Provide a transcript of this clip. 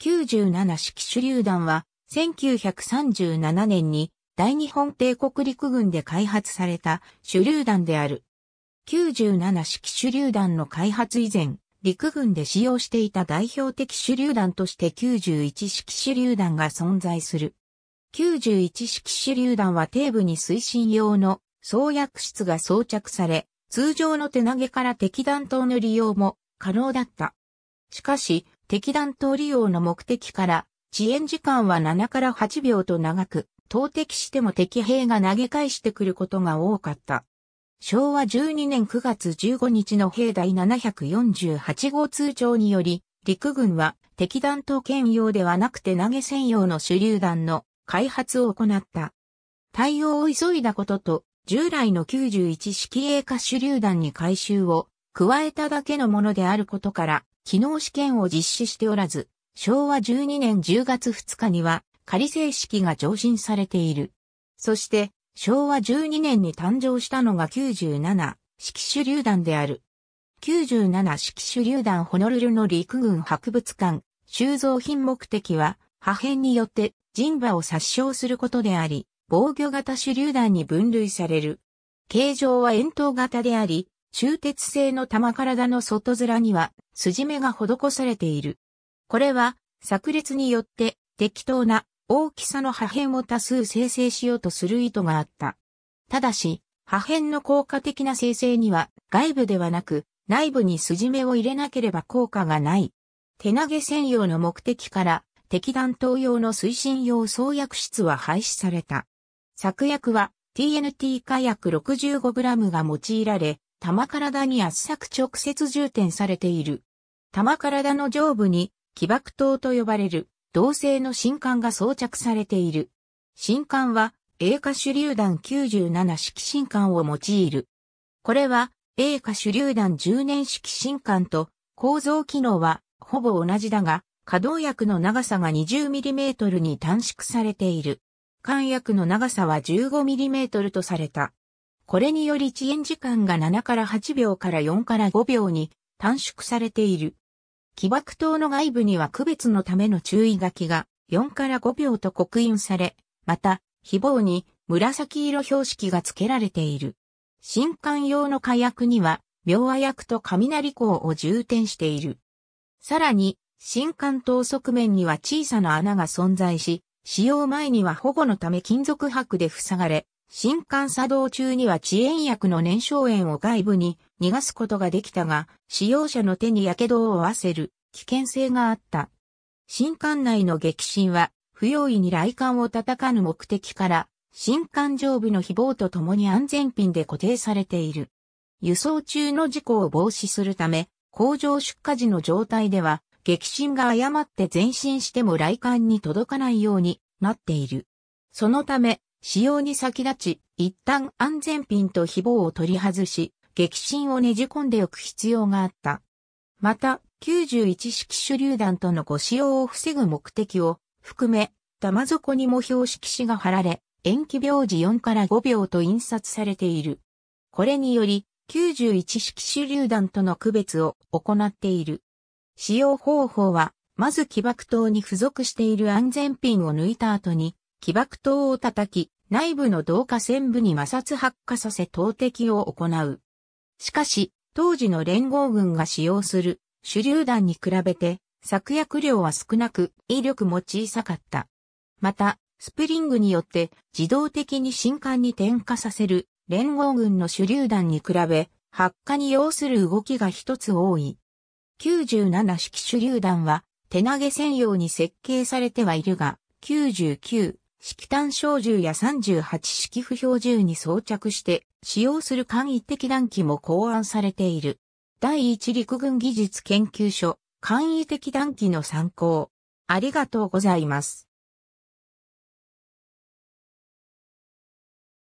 97式手榴弾は、1937年に大日本帝国陸軍で開発された手榴弾である。97式手榴弾の開発以前、陸軍で使用していた代表的手榴弾として91式手榴弾が存在する。91式手榴弾は底部に推進用の創薬室が装着され、通常の手投げから敵弾頭の利用も可能だった。しかし、敵弾頭利用の目的から、遅延時間は7から8秒と長く、投擲しても敵兵が投げ返してくることが多かった。昭和12年9月15日の兵第748号通帳により、陸軍は敵弾頭兼用ではなくて投げ専用の手榴弾の開発を行った。対応を急いだことと、従来の91式 A 化手榴弾に改修を加えただけのものであることから、機能試験を実施しておらず、昭和12年10月2日には仮正式が上申されている。そして、昭和12年に誕生したのが97式手榴弾である。97式手榴弾ホノルルの陸軍博物館、収蔵品目的は、破片によって人馬を殺傷することであり、防御型手榴弾に分類される。形状は円筒型であり、中鉄製の玉体の外面には筋目が施されている。これは、炸裂によって適当な大きさの破片を多数生成しようとする意図があった。ただし、破片の効果的な生成には外部ではなく内部に筋目を入れなければ効果がない。手投げ専用の目的から敵弾頭用の推進用創薬室は廃止された。作薬は TNT 火薬 65g が用いられ、玉体に圧搾直接充填されている。玉体の上部に起爆灯と呼ばれる銅製の新管が装着されている。新管は A 化手榴弾97式新管を用いる。これは A 化手榴弾10年式新管と構造機能はほぼ同じだが、可動薬の長さが 20mm に短縮されている。管薬の長さは 15mm とされた。これにより遅延時間が7から8秒から4から5秒に短縮されている。起爆灯の外部には区別のための注意書きが4から5秒と刻印され、また、非棒に紫色標識が付けられている。新艦用の火薬には、秒和薬と雷光を充填している。さらに、新艦灯側面には小さな穴が存在し、使用前には保護のため金属箔で塞がれ、新幹作動中には遅延薬の燃焼炎を外部に逃がすことができたが、使用者の手に火傷を負わせる危険性があった。新幹内の激震は、不用意に雷管を叩かぬ目的から、新幹上部の誹棒と共に安全ピンで固定されている。輸送中の事故を防止するため、工場出荷時の状態では、激震が誤って前進しても雷管に届かないようになっている。そのため、使用に先立ち、一旦安全ピンと非棒を取り外し、激震をねじ込んでおく必要があった。また、91式手榴弾とのご使用を防ぐ目的を含め、玉底にも標識紙が貼られ、延期秒時4から5秒と印刷されている。これにより、91式手榴弾との区別を行っている。使用方法は、まず起爆灯に付属している安全ピンを抜いた後に、起爆灯を叩き、内部の導火線部に摩擦発火させ投擲を行う。しかし、当時の連合軍が使用する手榴弾に比べて作薬量は少なく威力も小さかった。また、スプリングによって自動的に新艦に点火させる連合軍の手榴弾に比べ発火に要する動きが一つ多い。97式手榴弾は手投げ専用に設計されてはいるが、99式単小銃や38式不標銃に装着して使用する簡易的弾機も考案されている。第一陸軍技術研究所簡易的弾機の参考。ありがとうございます。